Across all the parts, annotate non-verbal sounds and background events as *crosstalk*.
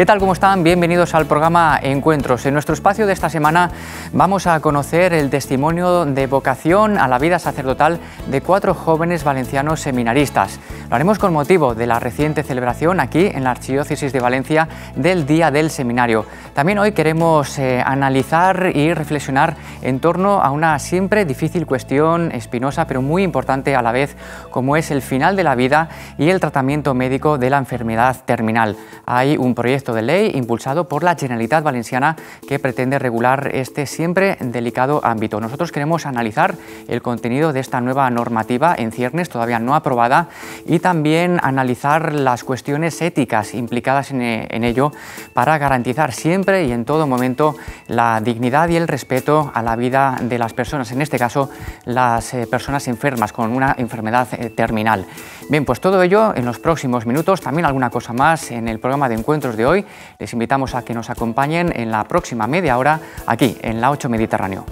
¿Qué tal? ¿Cómo están? Bienvenidos al programa Encuentros. En nuestro espacio de esta semana vamos a conocer el testimonio de vocación a la vida sacerdotal de cuatro jóvenes valencianos seminaristas. Lo haremos con motivo de la reciente celebración aquí en la Archidiócesis de Valencia del Día del Seminario. También hoy queremos eh, analizar y reflexionar en torno a una siempre difícil cuestión, espinosa pero muy importante a la vez, como es el final de la vida y el tratamiento médico de la enfermedad terminal. Hay un proyecto de ley impulsado por la Generalitat Valenciana que pretende regular este siempre delicado ámbito. Nosotros queremos analizar el contenido de esta nueva normativa en ciernes, todavía no aprobada, y también analizar las cuestiones éticas implicadas en, eh, ello para garantizar siempre y en todo momento la dignidad y el respeto a la vida de las personas, en este caso las eh, personas enfermas con una enfermedad eh, terminal. Bien, pues todo ello en los próximos minutos, también alguna cosa más en el programa de encuentros de hoy les invitamos a que nos acompañen en la próxima media hora aquí en la 8 Mediterráneo.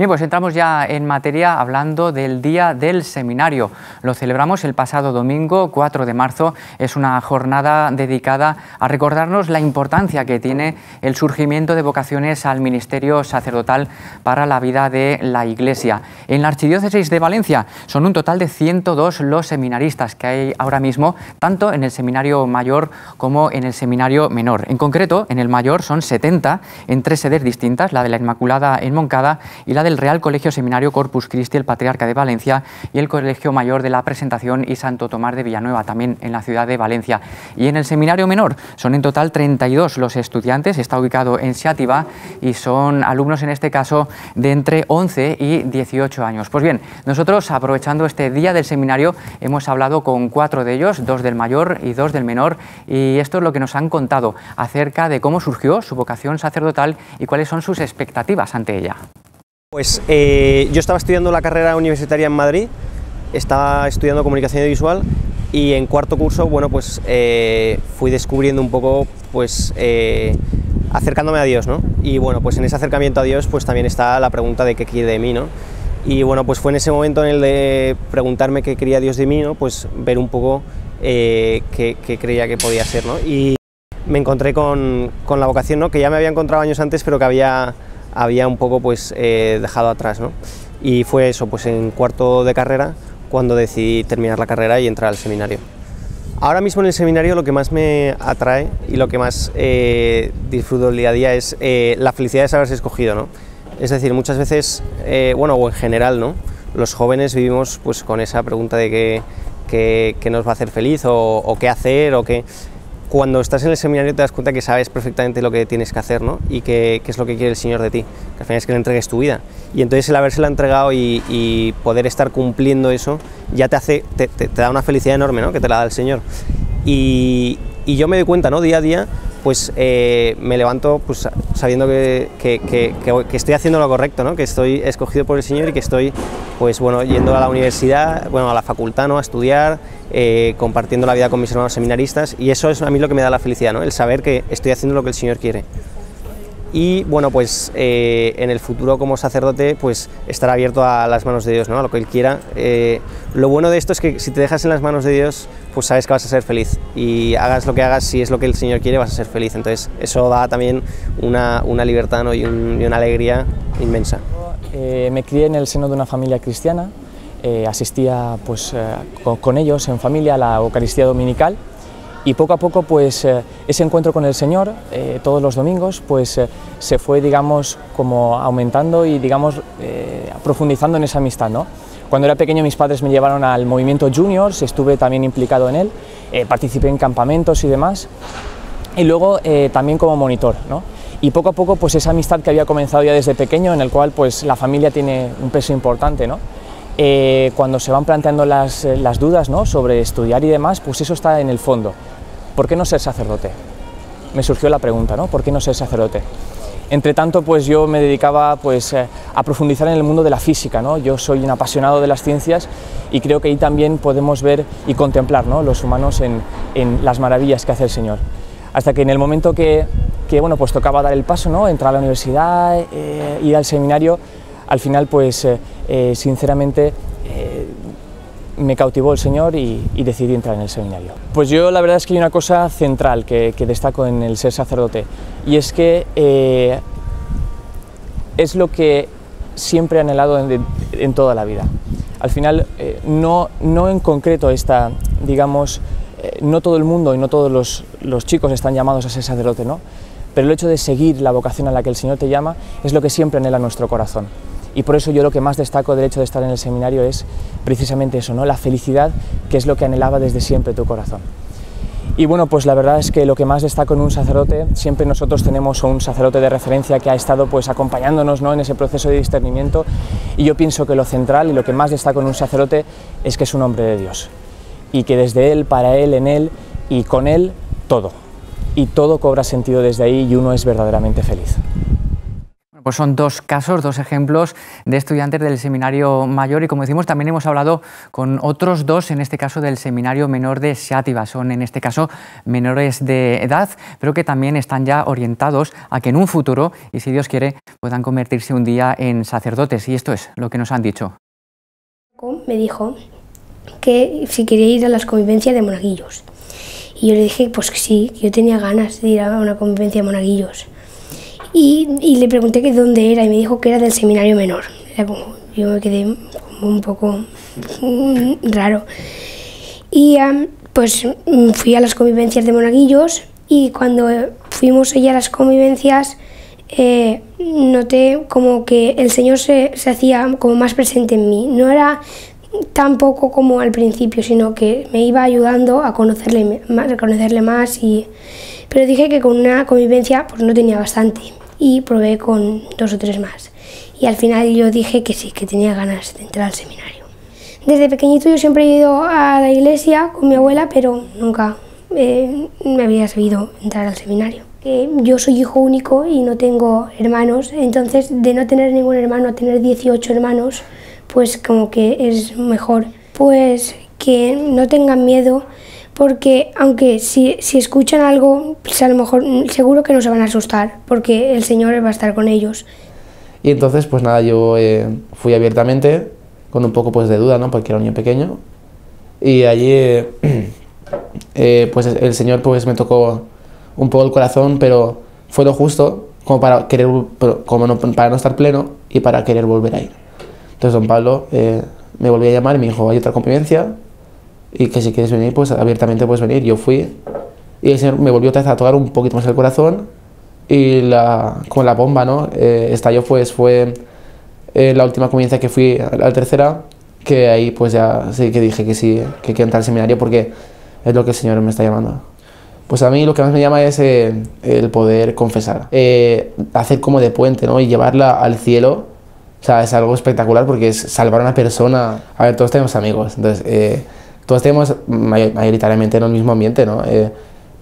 Bien, pues entramos ya en materia hablando del Día del Seminario. Lo celebramos el pasado domingo, 4 de marzo. Es una jornada dedicada a recordarnos la importancia que tiene el surgimiento de vocaciones al ministerio sacerdotal para la vida de la Iglesia. En la Archidiócesis de Valencia son un total de 102 los seminaristas que hay ahora mismo, tanto en el seminario mayor como en el seminario menor. En concreto, en el mayor son 70 en tres sedes distintas, la de la Inmaculada en Moncada y la de el Real Colegio Seminario Corpus Christi, el Patriarca de Valencia, y el Colegio Mayor de la Presentación y Santo Tomás de Villanueva, también en la ciudad de Valencia. Y en el Seminario Menor son en total 32 los estudiantes, está ubicado en Siativa y son alumnos en este caso de entre 11 y 18 años. Pues bien, nosotros aprovechando este día del seminario hemos hablado con cuatro de ellos, dos del mayor y dos del menor, y esto es lo que nos han contado acerca de cómo surgió su vocación sacerdotal y cuáles son sus expectativas ante ella. Pues eh, yo estaba estudiando la carrera universitaria en Madrid, estaba estudiando comunicación visual y en cuarto curso, bueno, pues eh, fui descubriendo un poco, pues eh, acercándome a Dios, ¿no? Y bueno, pues en ese acercamiento a Dios, pues también está la pregunta de qué quiere de mí, ¿no? Y bueno, pues fue en ese momento en el de preguntarme qué quería Dios de mí, ¿no? Pues ver un poco qué, creía que podía ser, ¿no? Y me encontré con, con la vocación, ¿no? Que ya me había encontrado años antes, pero que había había un poco pues eh, dejado atrás, ¿no? Y fue eso, pues en cuarto de carrera cuando decidí terminar la carrera y entrar al seminario. Ahora mismo en el seminario lo que más me atrae y lo que más eh, disfruto el día a día es eh, la felicidad de saberse escogido, ¿no? Es decir, muchas veces, bueno, o en general, ¿no? Los jóvenes vivimos pues con esa pregunta de qué nos va a hacer feliz o, o qué hacer o qué cuando estás en el seminario te das cuenta que sabes perfectamente lo que tienes que hacer ¿no? y qué es lo que quiere el Señor de ti, que al final es que le entregues tu vida. Y entonces el habérsela entregado y, poder estar cumpliendo eso ya te, hace, te, da una felicidad enorme ¿no? que te la da el Señor. Y, y, yo me doy cuenta ¿no? día a día pues eh, me levanto pues, sabiendo que, estoy haciendo lo correcto, ¿no? que estoy escogido por el Señor y que estoy pues, bueno, yendo a la universidad, bueno, a la facultad, ¿no? a estudiar, eh, compartiendo la vida con mis hermanos seminaristas y eso es a mí lo que me da la felicidad, ¿no? el saber que estoy haciendo lo que el Señor quiere y bueno, pues eh, en el futuro como sacerdote pues estar abierto a las manos de Dios, ¿no? a lo que Él quiera. Eh, lo bueno de esto es que si te dejas en las manos de Dios, pues sabes que vas a ser feliz y hagas lo que hagas, si es lo que el Señor quiere, vas a ser feliz. Entonces eso da también una, libertad y, una alegría inmensa. Eh, me crié en el seno de una familia cristiana, asistía pues, con, con ellos en familia a la Eucaristía Dominical y poco a poco pues eh, ese encuentro con el Señor eh, todos los domingos pues eh, se fue digamos como aumentando y digamos profundizando en esa amistad ¿no? Cuando era pequeño mis padres me llevaron al movimiento juniors, estuve también implicado en él, participé en campamentos y demás y luego también como monitor ¿no? y poco a poco pues esa amistad que había comenzado ya desde pequeño en el cual pues la familia tiene un peso importante ¿no? cuando se van planteando las, las dudas ¿no? sobre estudiar y demás, pues eso está en el fondo. ¿por qué no ser sacerdote? Me surgió la pregunta, ¿no? ¿Por qué no ser sacerdote? Entre tanto, pues yo me dedicaba pues, eh, a profundizar en el mundo de la física. ¿no? Yo soy un apasionado de las ciencias y creo que ahí también podemos ver y contemplar ¿no? los humanos en, en, las maravillas que hace el Señor. Hasta que en el momento que, que bueno, pues tocaba dar el paso, ¿no? entrar a la universidad, eh, ir al seminario, al final, pues eh, sinceramente, me cautivó el Señor y, decidí entrar en el seminario. Pues yo la verdad es que hay una cosa central que, destaco en el ser sacerdote y es que eh, es lo que siempre he anhelado en, toda la vida. Al final, eh, no, no en concreto esta, digamos, eh, no todo el mundo y no todos los, los chicos están llamados a ser sacerdote, ¿no? Pero el hecho de seguir la vocación a la que el Señor te llama es lo que siempre anhela nuestro corazón. Y por eso yo lo que más destaco del hecho de estar en el seminario es precisamente eso, ¿no? la felicidad, que es lo que anhelaba desde siempre tu corazón. Y bueno, pues la verdad es que lo que más destaco en un sacerdote, siempre nosotros tenemos un sacerdote de referencia que ha estado pues acompañándonos en ese proceso de discernimiento y yo pienso que lo central y lo que más destaco en un sacerdote es que es un hombre de Dios y que desde él, para él, en él y con él, todo. Y todo cobra sentido desde ahí y uno es verdaderamente feliz. Pues son dos casos, dos ejemplos de estudiantes del seminario mayor y como decimos también hemos hablado con otros dos, en este caso del seminario menor de Seativa, son en este caso menores de edad, pero que también están ya orientados a que en un futuro, y si Dios quiere, puedan convertirse un día en sacerdotes. Y esto es lo que nos han dicho. Me dijo que si quería ir a las convivencias de monaguillos. Y yo le dije, pues que sí, yo tenía ganas de ir a una convivencia de monaguillos. Y, le pregunté que dónde era y me dijo que era del seminario menor. yo me quedé como un poco mm, raro. Y pues mm, fui a las convivencias de monaguillos y cuando fuimos allá a las convivencias eh, noté como que el Señor se, hacía como más presente en mí. No era tampoco como al principio, sino que me iba ayudando a conocerle más, a más y pero dije que con una convivencia pues no tenía bastante y probé con dos o tres más. Y al final yo dije que sí, que tenía ganas de entrar al seminario. Desde pequeñito yo siempre he ido a la iglesia con mi abuela, pero nunca eh, me había sabido entrar al seminario. Eh, yo soy hijo único y no tengo hermanos, entonces de no tener ningún hermano a tener 18 hermanos, pues como que es mejor. Pues que no tengan miedo porque aunque si, si escuchan algo, pues a lo mejor mm, seguro que no se van a asustar, porque el Señor va a estar con ellos. Y entonces, pues nada, yo eh, fui abiertamente, con un poco pues de duda, ¿no? Porque era un niño pequeño. Y allí, eh, *clears throat* eh, pues el Señor pues me tocó un poco el corazón, pero fue lo justo como para querer, como no, para no estar pleno y para querer volver a ir. Entonces don Pablo me volvió a llamar y me dijo, hay otra convivencia, y que si quieres venir, pues abiertamente puedes venir. Yo fui y el Señor me volvió a tocar un poquito más el corazón y la, ...con la bomba, ¿no? Eh, estalló, pues fue eh, la última comienza que fui la tercera, que ahí pues ya sí que dije que sí, que quiero entrar al seminario porque es lo que el Señor me está llamando. Pues a mí lo que más me llama es eh, el poder confesar, hacer como de puente, ¿no? Y llevarla al cielo, o sea, es algo espectacular porque es salvar a una persona. A ver, todos tenemos amigos, entonces todos tenemos mayoritariamente en el mismo ambiente, ¿no? Eh,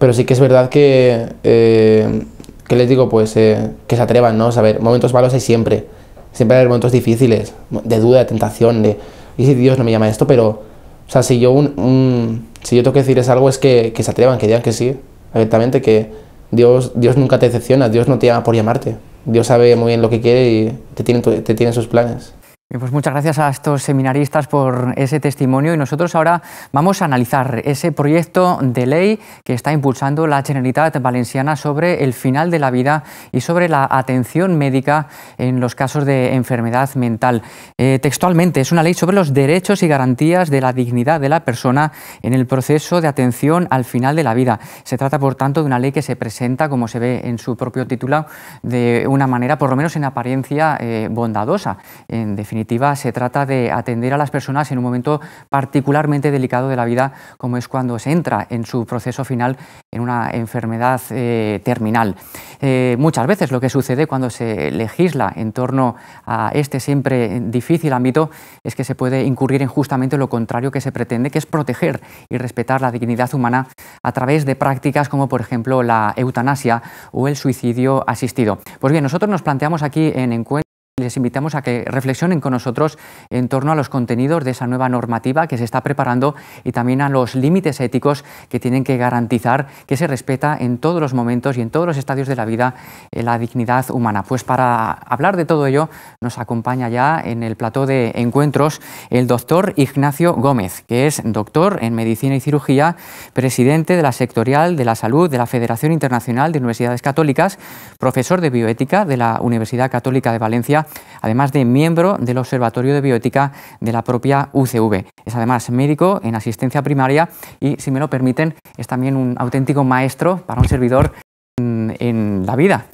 pero sí que es verdad que, eh, que les digo, pues, eh, que se atrevan, ¿no? Saber, momentos malos hay siempre, siempre hay momentos difíciles, de duda, de tentación, de, y si Dios no me llama a esto, pero, o sea, si yo, un, si yo tengo que decirles algo es que, se atrevan, que digan que sí, abiertamente, que Dios, Dios nunca te decepciona, Dios no te llama por llamarte, Dios sabe muy bien lo que quiere y te tiene, te tiene sus planes pues muchas gracias a estos seminaristas por ese testimonio y nosotros ahora vamos a analizar ese proyecto de ley que está impulsando la Generalitat Valenciana sobre el final de la vida y sobre la atención médica en los casos de enfermedad mental. Eh, textualmente es una ley sobre los derechos y garantías de la dignidad de la persona en el proceso de atención al final de la vida. Se trata por tanto de una ley que se presenta, como se ve en su propio título, de una manera, por lo menos en apariencia, eh, bondadosa. En definitiva, se trata de atender a las personas en un momento particularmente delicado de la vida, como es cuando se entra en su proceso final en una enfermedad eh, terminal. Eh, muchas veces lo que sucede cuando se legisla en torno a este siempre difícil ámbito es que se puede incurrir en justamente lo contrario que se pretende, que es proteger y respetar la dignidad humana a través de prácticas como por ejemplo la eutanasia o el suicidio asistido. Pues bien, nosotros nos planteamos aquí en encuentro les invitamos a que reflexionen con nosotros en torno a los contenidos de esa nueva normativa que se está preparando y también a los límites éticos que tienen que garantizar que se respeta en todos los momentos y en todos los estadios de la vida eh, la dignidad humana. Pues para hablar de todo ello nos acompaña ya en el plató de encuentros el doctor Ignacio Gómez, que es doctor en medicina y cirugía, presidente de la sectorial de la salud de la Federación Internacional de Universidades Católicas, profesor de bioética de la Universidad Católica de Valencia además de miembro del Observatorio de Bioética de la propia UCV. Es además médico en asistencia primaria y, si me lo permiten, es también un auténtico maestro para un servidor mm, en la vida.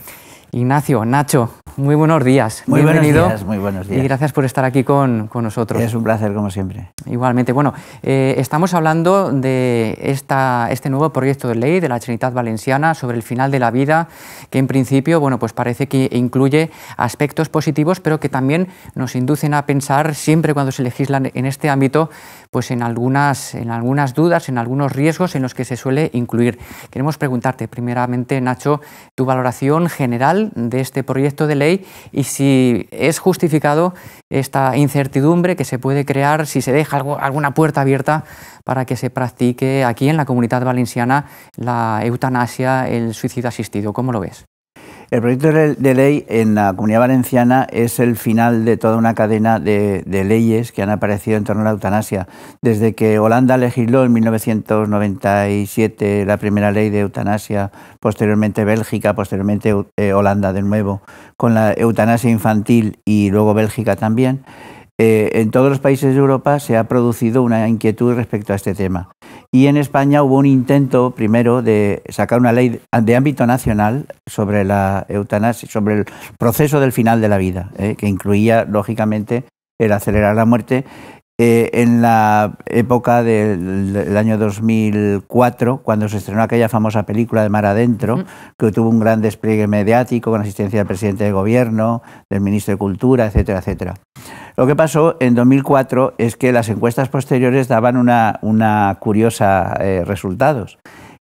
Ignacio, Nacho, muy buenos días. Muy Bienvenido. buenos muy buenos días. Y gracias por estar aquí con, nosotros. Es un placer, como siempre. Igualmente. Bueno, eh, estamos hablando de esta, este nuevo proyecto de ley de la Trinidad Valenciana sobre el final de la vida, que en principio, bueno, pues parece que incluye aspectos positivos, pero que también nos inducen a pensar siempre cuando se legislan en este ámbito, pues en algunas, en algunas dudas, en algunos riesgos en los que se suele incluir. Queremos preguntarte, primeramente, Nacho, tu valoración general de este proyecto de ley y si es justificado esta incertidumbre que se puede crear si se deja alguna puerta abierta para que se practique aquí en la comunidad valenciana la eutanasia, el suicidio asistido. ¿Cómo lo ves? El proyecto de ley en la Comunidad Valenciana es el final de toda una cadena de, leyes que han aparecido en torno a la eutanasia. Desde que Holanda legisló en 1997 la primera ley de eutanasia, posteriormente Bélgica, posteriormente eh, Holanda de nuevo, con la eutanasia infantil y luego Bélgica también. Eh, en todos los países de Europa se ha producido una inquietud respecto a este tema. Y en España hubo un intento primero de sacar una ley de ámbito nacional sobre la eutanasia, sobre el proceso del final de la vida, eh, que incluía lógicamente el acelerar la muerte. Eh, en la época del, año 2004, cuando se estrenó aquella famosa película de Mar Adentro, que tuvo un gran despliegue mediático con asistencia del presidente del gobierno, del ministro de Cultura, etcétera, etcétera. Lo que pasó en 2004 es que las encuestas posteriores daban una, curiosa eh, resultados.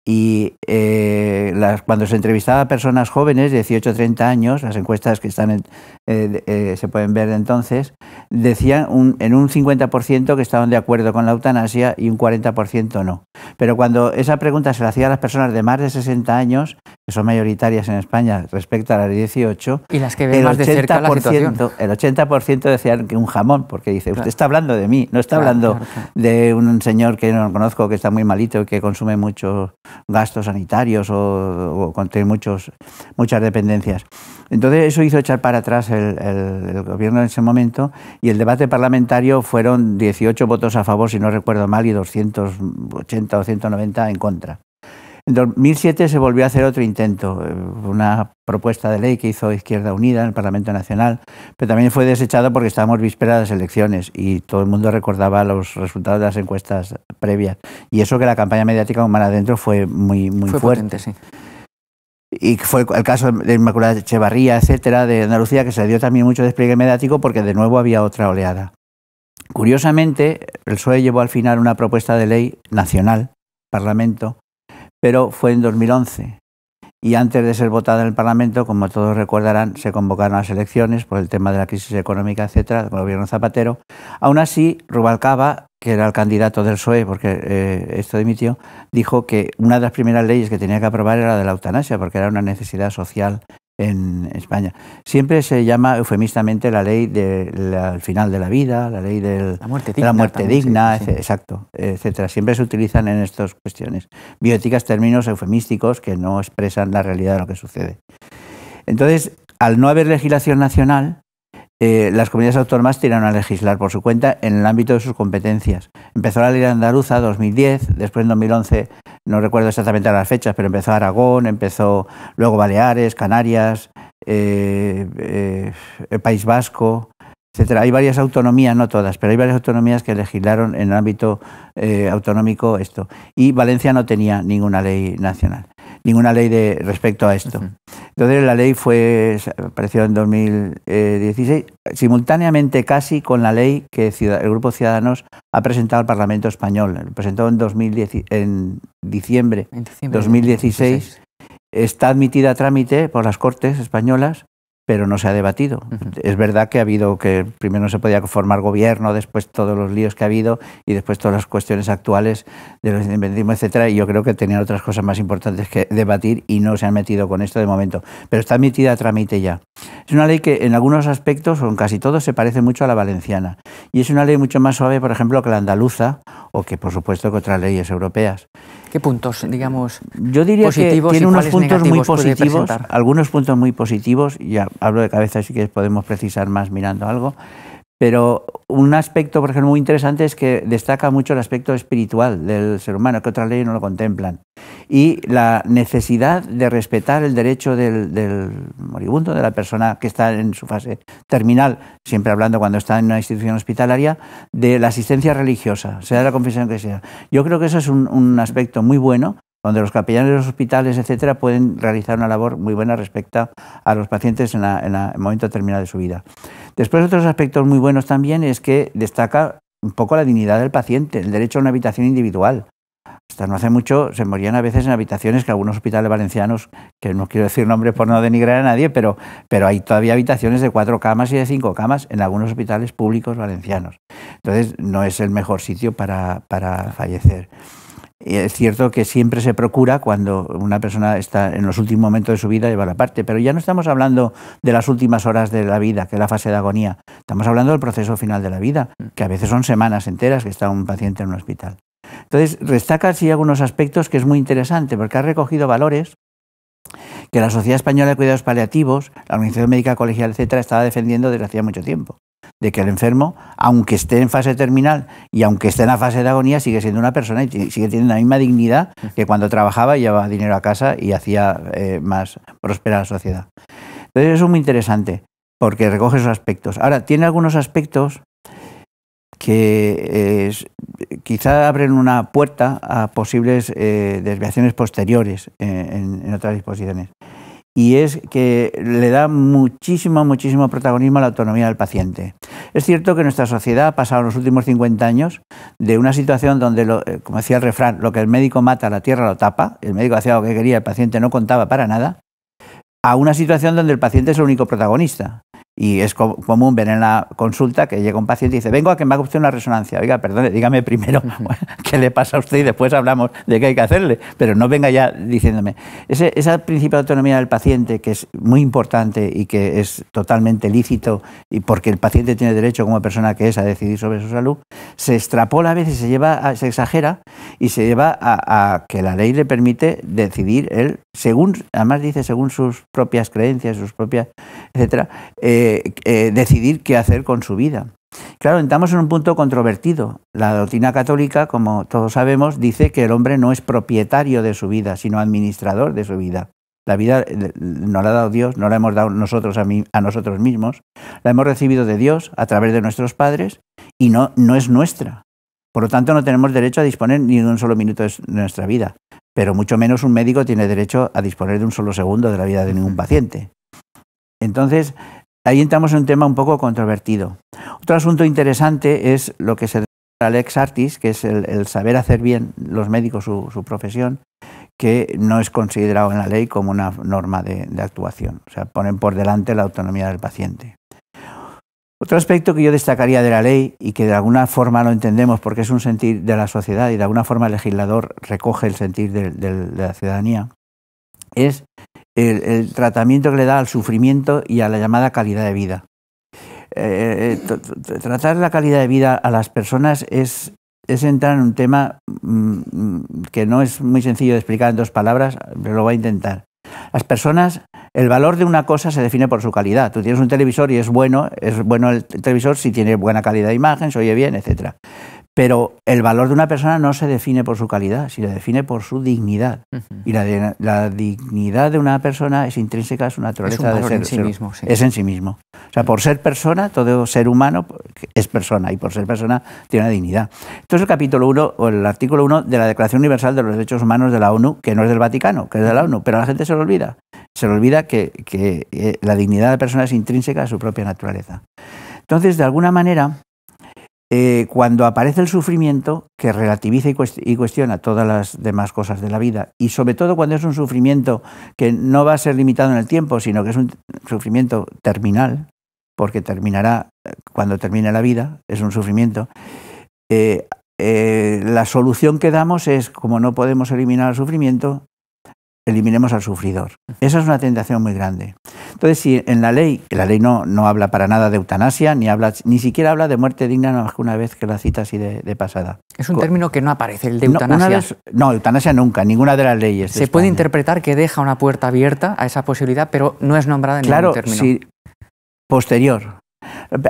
Y eh, las, cuando se entrevistaba a personas jóvenes, de 18 o 30 años, las encuestas que están eh, se pueden ver entonces, decían en un 50% que estaban de acuerdo con la eutanasia y un 40% no. Pero cuando esa pregunta se la hacía a las personas de más de 60 años, son mayoritarias en España respecto a las 18. Y las que ven más de cerca la situación. El 80% decían que un jamón, porque dice, usted está hablando de mí, no está hablando de un señor que no conozco, que está muy malito, que consume muchos gastos sanitarios o, o contiene muchos, muchas dependencias. Entonces eso hizo echar para atrás el, el gobierno en ese momento y el debate parlamentario fueron 18 votos a favor, si no recuerdo mal, y 280 o 190 en contra. En 2007 se volvió a hacer otro intento, eh, una propuesta de ley que hizo Izquierda Unida en el Parlamento Nacional, pero también fue desechada porque estábamos vísperas de las elecciones y todo el mundo recordaba los resultados de las encuestas previas. Y eso que la campaña mediática humana adentro fue muy, muy fue fuerte. sí. Y fue el caso de Inmaculada Echevarría, etcétera, de Andalucía, que se dio también mucho despliegue mediático porque de nuevo había otra oleada. Curiosamente, el PSOE llevó al final una propuesta de ley nacional, Parlamento, pero fue en 2011. Y antes de ser votada en el Parlamento, como todos recordarán, se convocaron las elecciones por el tema de la crisis económica, etcétera, del gobierno Zapatero. Aún así, Rubalcaba, que era el candidato del PSOE, porque eh, esto dimitió, dijo que una de las primeras leyes que tenía que aprobar era la de la eutanasia, porque era una necesidad social en España. Siempre se llama eufemistamente la ley del final de la vida, la ley de la muerte digna exacto, etcétera. Siempre se utilizan en estas cuestiones bioéticas términos eufemísticos que no expresan la realidad de lo que sucede. Entonces, al no haber legislación nacional, eh, las comunidades autónomas tiraron a legislar por su cuenta en el ámbito de sus competencias. Empezó la ley andaluza 2010, después en 2011, no recuerdo exactamente las fechas, pero empezó Aragón, empezó luego Baleares, Canarias, eh, eh, País Vasco, etcétera. Hay varias autonomías, no todas, pero hay varias autonomías que legislaron en el ámbito autonómico esto. Y Valencia no tenía ninguna ley nacional ninguna ley de, respecto a esto. Entonces la ley fue, apareció en 2016, simultáneamente casi con la ley que el Grupo Ciudadanos ha presentado al Parlamento Español. Lo presentó en, 2010, en diciembre de 2016. Está admitida a trámite por las Cortes españolas pero no se ha debatido. Es verdad que ha habido que primero no se podía formar gobierno, después todos los líos que ha habido y después todas las cuestiones actuales de los independentismos, etcétera, y yo creo que tenían otras cosas más importantes que debatir y no se han metido con esto de momento, pero está metida a trámite ya. Es una ley que en algunos aspectos o en casi todos se parece mucho a la valenciana y es una ley mucho más suave, por ejemplo, que la andaluza o que por supuesto contra leyes europeas. ¿Qué puntos, digamos, Yo diría que tiene unos puntos muy positivos, algunos puntos muy positivos, ya hablo de cabeza si que podemos precisar más mirando algo. Pero un aspecto, por ejemplo, muy interesante es que destaca mucho el aspecto espiritual del ser humano, que otras leyes no lo contemplan. Y la necesidad de respetar el derecho del, moribundo, de la persona que está en su fase terminal, siempre hablando cuando está en una institución hospitalaria, de la asistencia religiosa, sea de la confesión que sea. Yo creo que eso es un aspecto muy bueno donde los capellanes de los hospitales, etcétera, pueden realizar una labor muy buena respecto a los pacientes en, el momento terminado de su vida. Después, otros aspectos muy buenos también es que destaca un poco la dignidad del paciente, el derecho a una habitación individual. Hasta no hace mucho se morían a veces en habitaciones que algunos hospitales valencianos, que no quiero decir nombres por no denigrar a nadie, pero, pero hay todavía habitaciones de cuatro camas y de cinco camas en algunos hospitales públicos valencianos. Entonces, no es el mejor sitio para fallecer. Es cierto que siempre se procura cuando una persona está en los últimos momentos de su vida llevar la parte, pero ya no estamos hablando de las últimas horas de la vida, que es la fase de agonía. Estamos hablando del proceso final de la vida, que a veces son semanas enteras que está un paciente en un hospital. Entonces, destaca así algunos aspectos que es muy interesante, porque ha recogido valores que la Sociedad Española de Cuidados Paliativos, la Organización Médica Colegial, etcétera, estaba defendiendo desde hacía mucho tiempo de que el enfermo, aunque esté en fase terminal y aunque esté en la fase de agonía, sigue siendo una persona y sigue teniendo la misma dignidad que cuando trabajaba y llevaba dinero a casa y hacía eh, más próspera la sociedad. Entonces es muy interesante porque recoge esos aspectos. Ahora, tiene algunos aspectos que eh, quizá abren una puerta a posibles eh, desviaciones posteriores en otras disposiciones y es que le da muchísimo, muchísimo protagonismo a la autonomía del paciente. Es cierto que nuestra sociedad ha pasado los últimos 50 años de una situación donde, eh, como decía el refrán, lo que el médico mata, la tierra lo tapa, el médico hacía lo que quería, el paciente no contaba para nada, a una situación donde el paciente es el único protagonista. Y es común ver en la consulta que llega un paciente y dice, vengo a que me haga usted una resonancia. Oiga, perdone, dígame primero *laughs* *laughs* qué le pasa a usted y después hablamos de qué hay que hacerle. Pero no venga ya diciéndome. Ese, ese principio de autonomía del paciente, que es muy importante y que es totalmente lícito, y porque el paciente tiene derecho como persona que es a decidir sobre su salud, se extrapola a veces, se, lleva se exagera y se lleva a, que la ley le permite decidir él, según, además dice, según sus propias creencias, sus propias, etcétera. Eh, eh, eh, decidir qué hacer con su vida. Claro, entramos en un punto controvertido. La doctrina católica, como todos sabemos, dice que el hombre no es propietario de su vida, sino administrador de su vida. La vida eh, no la ha dado Dios, no la hemos dado nosotros a, a nosotros mismos, la hemos recibido de Dios a través de nuestros padres y no, no es nuestra. Por lo tanto, no tenemos derecho a disponer ni de un solo minuto de nuestra vida, pero mucho menos un médico tiene derecho a disponer de un solo segundo de la vida de ningún paciente. Entonces, ahí entramos en un tema un poco controvertido. Otro asunto interesante es lo que se al ex artis, que es el, saber hacer bien los médicos su, profesión, que no es considerado en la ley como una norma de, actuación. O sea, ponen por delante la autonomía del paciente. Otro aspecto que yo destacaría de la ley y que de alguna forma lo entendemos porque es un sentir de la sociedad y de alguna forma el legislador recoge el sentir de la ciudadanía, es el, tratamiento que le da al sufrimiento y a la llamada calidad de vida. Eh, eh, eh, tratar la calidad de vida a las personas es, entrar en un tema mm, que no es muy sencillo de explicar en dos palabras, pero lo voy a intentar. Las personas, el valor de una cosa se define por su calidad. Tú tienes un televisor y es bueno, es bueno el televisor si tiene buena calidad de imagen, se oye bien, etc. Pero el valor de una persona no se define por su calidad, sino se define por su dignidad. Y la, dignidad de una persona es intrínseca a su naturaleza es de ser. En sí mismo, Es en sí mismo. O sea, por ser persona, todo ser humano es persona y por ser persona tiene una dignidad. Entonces, el capítulo 1 o el artículo 1 de la Declaración Universal de los Derechos Humanos de la ONU, que no es del Vaticano, que es de la ONU, pero la gente se lo olvida. Se le olvida que, que eh, la dignidad de la persona es intrínseca a su propia naturaleza. Entonces, de alguna manera, eh, cuando aparece el sufrimiento, que relativiza y cuestiona todas las demás cosas de la vida, y sobre todo cuando es un sufrimiento que no va a ser limitado en el tiempo, sino que es un sufrimiento terminal, porque terminará cuando termine la vida, es un sufrimiento, eh, eh, la solución que damos es, como no podemos eliminar el sufrimiento, eliminemos al sufridor. Esa es una tentación muy grande. Entonces, si en la ley, la ley no, habla para nada de eutanasia, ni, habla, ni siquiera habla de muerte digna, más que una vez que la cita así de, pasada. Es un término que no aparece, el de eutanasia. No, eutanasia nunca, ninguna de las leyes. Se puede interpretar que deja una puerta abierta a esa posibilidad, pero no es nombrada en ningún término. Claro, posterior.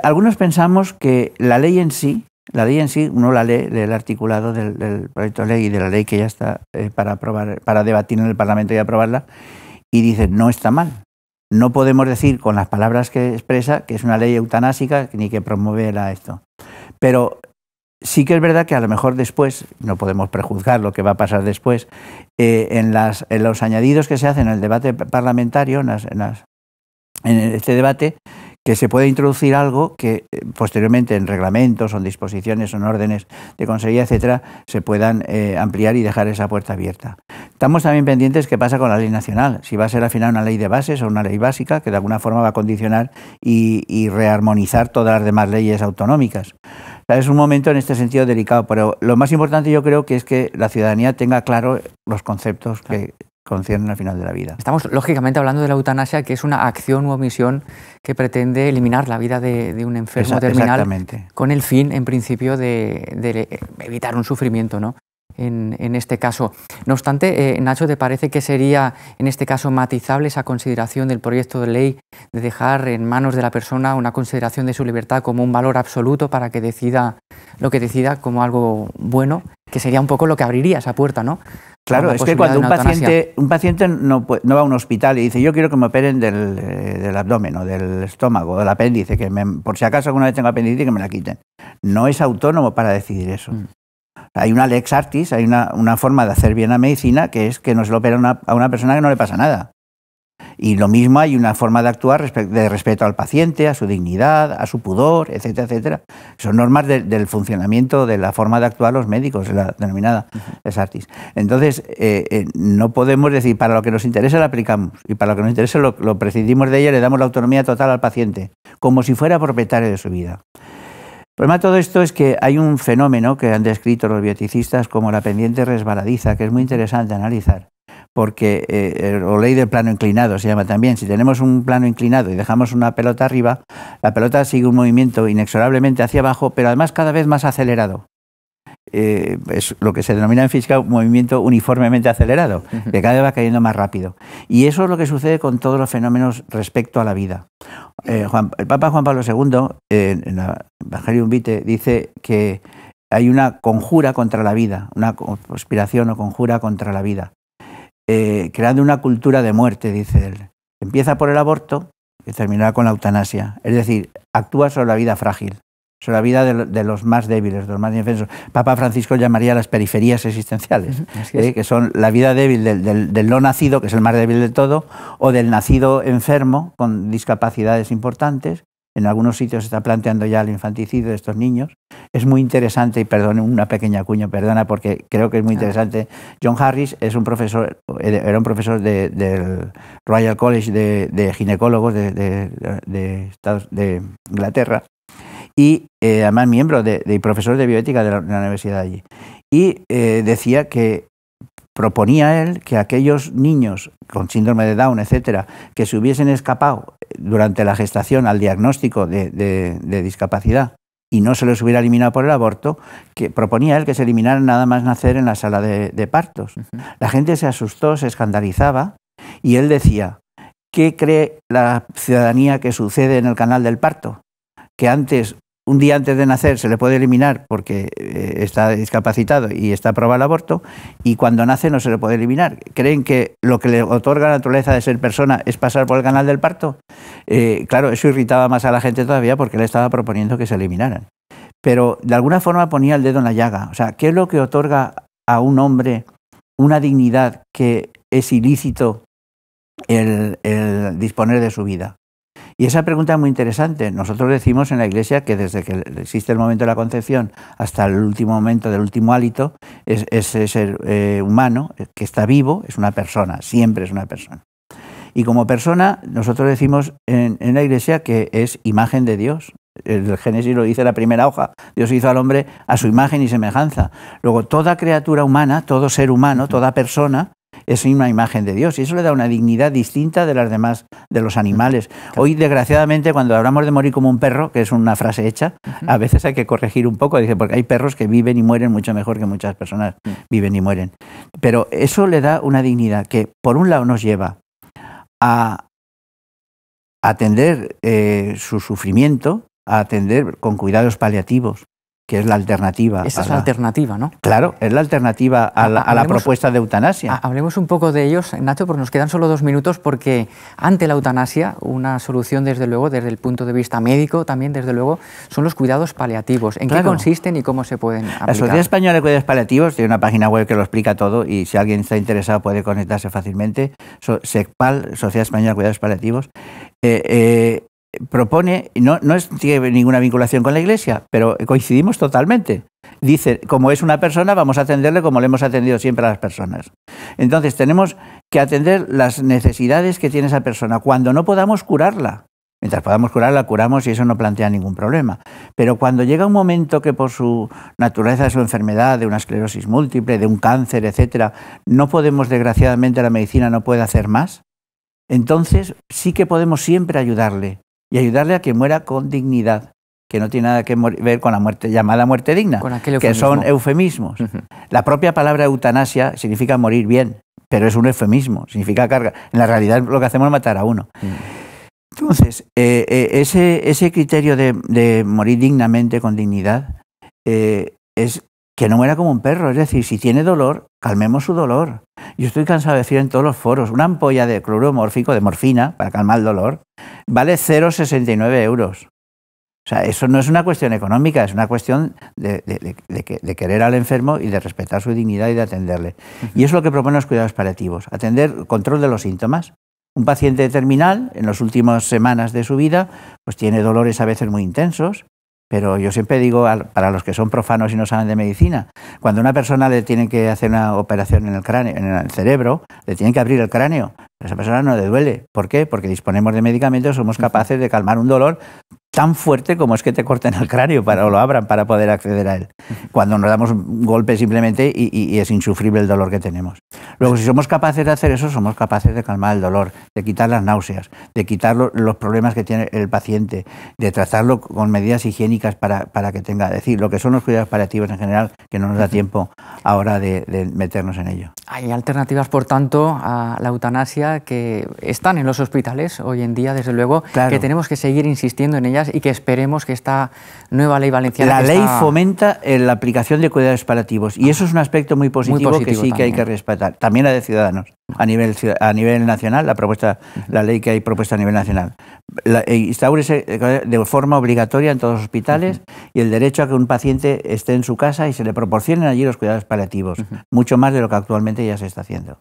Algunos pensamos que la ley en sí la ley en sí, uno la lee, lee el articulado del, proyecto de ley y de la ley que ya está eh, para, aprobar, para debatir en el Parlamento y aprobarla, y dice, no está mal. No podemos decir con las palabras que expresa que es una ley eutanásica ni que promueve esto. Pero sí que es verdad que a lo mejor después, no podemos prejuzgar lo que va a pasar después, eh, en, los añadidos que se hacen en el debate parlamentario, en este debate, que se puede introducir algo que eh, posteriormente en reglamentos o en disposiciones o en órdenes de consejería, etcétera, se puedan eh, ampliar y dejar esa puerta abierta. Estamos también pendientes qué pasa con la ley nacional, si va a ser al final una ley de bases o una ley básica que de alguna forma va a condicionar y, y rearmonizar todas las demás leyes autonómicas. Es un momento en este sentido delicado, pero lo más importante yo creo que es que la ciudadanía tenga claro los conceptos que Concierne al final de la vida. Estamos lógicamente hablando de la eutanasia, que es una acción u omisión que pretende eliminar la vida de, un enfermo terminal con el fin, en principio, de, evitar un sufrimiento, ¿no? En, este caso. No obstante, eh, Nacho, ¿te parece que sería en este caso matizable esa consideración del proyecto de ley de dejar en manos de la persona una consideración de su libertad como un valor absoluto para que decida lo que decida como algo bueno? Que sería un poco lo que abriría esa puerta, ¿no? Claro, es que cuando un paciente, no, va a un hospital y dice, yo quiero que me operen eh, del, abdomen o del estómago, del apéndice, que me, por si acaso alguna vez tengo apéndice, que me la quiten. No es autónomo para decidir eso. Mm. Hay una lex artis, hay una, forma de hacer bien la medicina, que es que no se lo opera a una persona que no le pasa nada. Y lo mismo hay una forma de actuar de respeto al paciente, a su dignidad, a su pudor, etcétera, etcétera. Son normas del funcionamiento, de la forma de actuar los médicos, la denominada SARTIS. Entonces, eh, eh, no podemos decir, para lo que nos interesa la aplicamos y para lo que nos interesa lo, prescindimos de ella le damos la autonomía total al paciente, como si fuera propietario de su vida. El problema de todo esto es que hay un fenómeno que han descrito los bioticistas como la pendiente resbaladiza, que es muy interesante analizar porque eh, o ley del plano inclinado se llama también. Si tenemos un plano inclinado y dejamos una pelota arriba, la pelota sigue un movimiento inexorablemente hacia abajo, pero además cada vez más acelerado. Eh, es lo que se denomina en física un movimiento uniformemente acelerado, que cada vez va cayendo más rápido. Y eso es lo que sucede con todos los fenómenos respecto a la vida. Eh, el Papa Juan Pablo II, en Evangelium Vitae, dice que hay una conjura contra la vida, una conspiración o conjura contra la vida. Eh, creando una cultura de muerte, dice él. Empieza por el aborto y terminará con la eutanasia. Es decir, actúa sobre la vida frágil, sobre la vida de, los más débiles, de los más indefensos. Papa Francisco llamaría las periferias existenciales, ¿eh? que son la vida débil del, no nacido, que es el más débil de todo, o del nacido enfermo, con discapacidades importantes, en algunos sitios se está planteando ya el infanticidio de estos niños. Es muy interesante, y perdón, una pequeña cuña, perdona, porque creo que es muy interesante. John Harris es un profesor, era un profesor del Royal College de, ginecólogos de, de Inglaterra y eh, además miembro de, profesor de bioética de la, universidad allí. Y eh, decía que Proponía él que aquellos niños con síndrome de Down, etcétera, que se hubiesen escapado durante la gestación al diagnóstico de, discapacidad y no se los hubiera eliminado por el aborto, que proponía él que se eliminaran nada más nacer en la sala de, partos. La gente se asustó, se escandalizaba y él decía, ¿qué cree la ciudadanía que sucede en el canal del parto? Que antes un día antes de nacer se le puede eliminar porque eh, está discapacitado y está aprobado el aborto, y cuando nace no se le puede eliminar. ¿Creen que lo que le otorga la naturaleza de ser persona es pasar por el canal del parto? Eh, claro, eso irritaba más a la gente todavía porque le estaba proponiendo que se eliminaran. Pero de alguna forma ponía el dedo en la llaga. O sea, ¿qué es lo que otorga a un hombre una dignidad que es ilícito el disponer de su vida? Y esa pregunta es muy interesante. Nosotros decimos en la Iglesia que desde que existe el momento de la concepción hasta el último momento del último hálito, ese ser eh, humano que está vivo es una persona, siempre es una persona. Y como persona, nosotros decimos en, en la Iglesia que es imagen de Dios, el Génesis lo dice la primera hoja. Dios hizo al hombre a su imagen y semejanza. Luego, toda criatura humana, todo ser humano, toda persona, es una imagen de Dios y eso le da una dignidad distinta de las demás, de los animales. Hoy, desgraciadamente, cuando hablamos de morir como un perro, que es una frase hecha, a veces hay que corregir un poco, porque hay perros que viven y mueren mucho mejor que muchas personas viven y mueren. Pero eso le da una dignidad que, por un lado, nos lleva a atender eh, su sufrimiento, a atender con cuidados paliativos, que es la alternativa. Esa es la, alternativa, ¿no? Claro, es la alternativa a la, propuesta de eutanasia. Hablemos un poco de ellos, Nacho, porque nos quedan solo dos minutos, porque ante la eutanasia, una solución, desde luego, desde el punto de vista médico, también, desde luego, son los cuidados paliativos. ¿En qué consisten y cómo se pueden aplicar? La Sociedad Española de Cuidados Paliativos tiene una página web que lo explica todo y si alguien está interesado puede conectarse fácilmente. SECPAL, Sociedad Española de Cuidados Paliativos. Eh, eh, propone, no, no tiene ninguna vinculación con la Iglesia, pero coincidimos totalmente. Dice, como es una persona, vamos a atenderle como le hemos atendido siempre a las personas. Entonces, tenemos que atender las necesidades que tiene esa persona. Cuando no podamos curarla, Mientras podamos curarla, curamos y eso no plantea ningún problema. Pero cuando llega un momento que por su naturaleza de su enfermedad, de una esclerosis múltiple, de un cáncer, etc., no podemos, desgraciadamente, la medicina no puede hacer más, entonces sí que podemos siempre ayudarle y ayudarle a que muera con dignidad, que no tiene nada que ver con la muerte llamada muerte digna, que son eufemismos. La propia palabra eutanasia significa morir bien, pero es un eufemismo, significa carga. En la realidad lo que hacemos es matar a uno. Mm. Entonces, eh, eh, ese, ese criterio de, morir dignamente, con dignidad, eh, es que no muera como un perro. Es decir, si tiene dolor, calmemos su dolor. Yo estoy cansado de decir en todos los foros, una ampolla de cloromórfico, de morfina, para calmar el dolor, vale 0,69 euros. O sea, eso no es una cuestión económica, es una cuestión de, querer al enfermo y de respetar su dignidad y de atenderle. Y es lo que proponen los cuidados paliativos, atender control de los síntomas. Un paciente terminal, en las últimas semanas de su vida, pues tiene dolores a veces muy intensos, pero yo siempre digo, para los que son profanos y no saben de medicina, cuando a una persona le tienen que hacer una operación en el cráneo, en el cerebro, le tienen que abrir el cráneo. A esa persona no le duele. ¿Por qué? Porque disponemos de medicamentos, somos capaces de calmar un dolor tan fuerte como es que te corten el cráneo para, o lo abran para poder acceder a él. Cuando nos damos un golpe simplemente y, es insufrible el dolor que tenemos. Luego, si somos capaces de hacer eso, somos capaces de calmar el dolor, de quitar las náuseas, de quitar los problemas que tiene el paciente, de tratarlo con medidas higiénicas para, que tenga, es decir, lo que son los cuidados paliativos en general, que no nos da tiempo ahora de, meternos en ello. Hay alternativas, por tanto, a la eutanasia que están en los hospitales hoy en día, desde luego, que tenemos que seguir insistiendo en ellas y que esperemos que esta nueva ley valenciana... La ley fomenta eh, la aplicación de cuidados paliativos y eso es un aspecto muy positivo, que sí que hay que respetar. También la de Ciudadanos, a nivel, a nivel nacional, la, propuesta, la ley que hay propuesta a nivel nacional. Eh, instáure eh, de forma obligatoria en todos los hospitales y el derecho a que un paciente esté en su casa y se le proporcionen allí los cuidados paliativos, mucho más de lo que actualmente ya se está haciendo.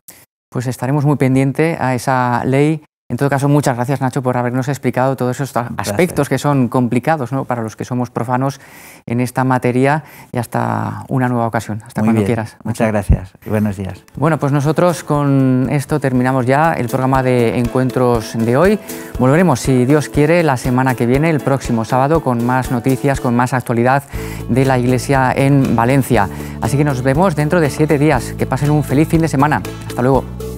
Pues estaremos muy pendientes a esa ley en todo caso, muchas gracias Nacho por habernos explicado todos esos aspectos que son complicados para los que somos profanos en esta materia y hasta una nueva ocasión, hasta cuando quieras. Muchas gracias y buenos días. Bueno, pues nosotros con esto terminamos ya el programa de encuentros de hoy. Volveremos, si Dios quiere, la semana que viene, el próximo sábado, con más noticias, con más actualidad de la Iglesia en Valencia. Así que nos vemos dentro de siete días. Que pasen un feliz fin de semana. Hasta luego.